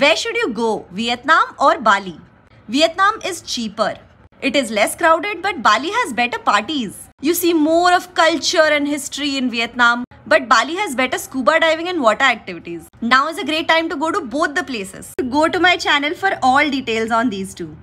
Where should you go, Vietnam or Bali? Vietnam is cheaper. It is less crowded, but Bali has better parties. You see more of culture and history in Vietnam, but Bali has better scuba diving and water activities. Now is a great time to go to both the places. Go to my channel for all details on these two.